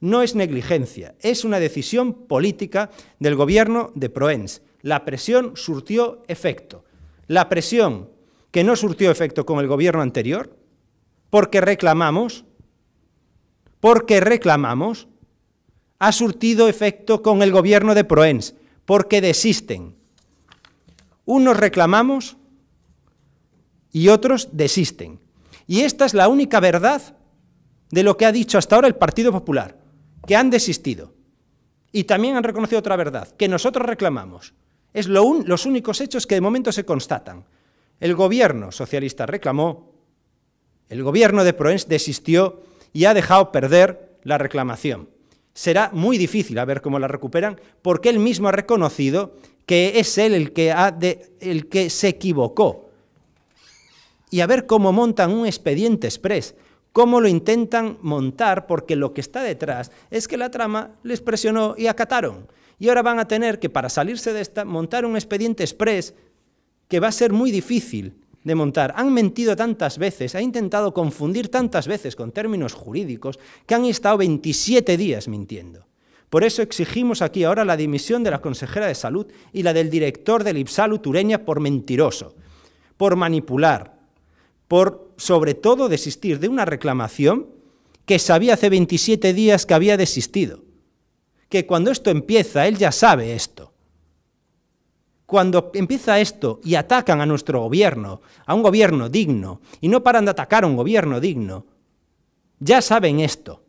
No es negligencia, es una decisión política del gobierno de Proens. La presión surtió efecto. La presión que no surtió efecto con el gobierno anterior, porque reclamamos, porque reclamamos, ha surtido efecto con el gobierno de Proens, porque desisten. Unos reclamamos y otros desisten. Y esta es la única verdad de lo que ha dicho hasta ahora el Partido Popular que han desistido. Y también han reconocido otra verdad, que nosotros reclamamos. Es lo los únicos hechos que de momento se constatan. El gobierno socialista reclamó, el gobierno de Proens desistió y ha dejado perder la reclamación. Será muy difícil a ver cómo la recuperan, porque él mismo ha reconocido que es él el que, ha de, el que se equivocó. Y a ver cómo montan un expediente express, cómo lo intentan montar, porque lo que está detrás es que la trama les presionó y acataron. Y ahora van a tener que, para salirse de esta, montar un expediente express que va a ser muy difícil de montar. Han mentido tantas veces, han intentado confundir tantas veces con términos jurídicos, que han estado 27 días mintiendo. Por eso exigimos aquí ahora la dimisión de la consejera de salud y la del director del IPSALU Tureña por mentiroso, por manipular, por sobre todo, desistir de una reclamación que sabía hace 27 días que había desistido. Que cuando esto empieza, él ya sabe esto. Cuando empieza esto y atacan a nuestro gobierno, a un gobierno digno, y no paran de atacar a un gobierno digno, ya saben esto.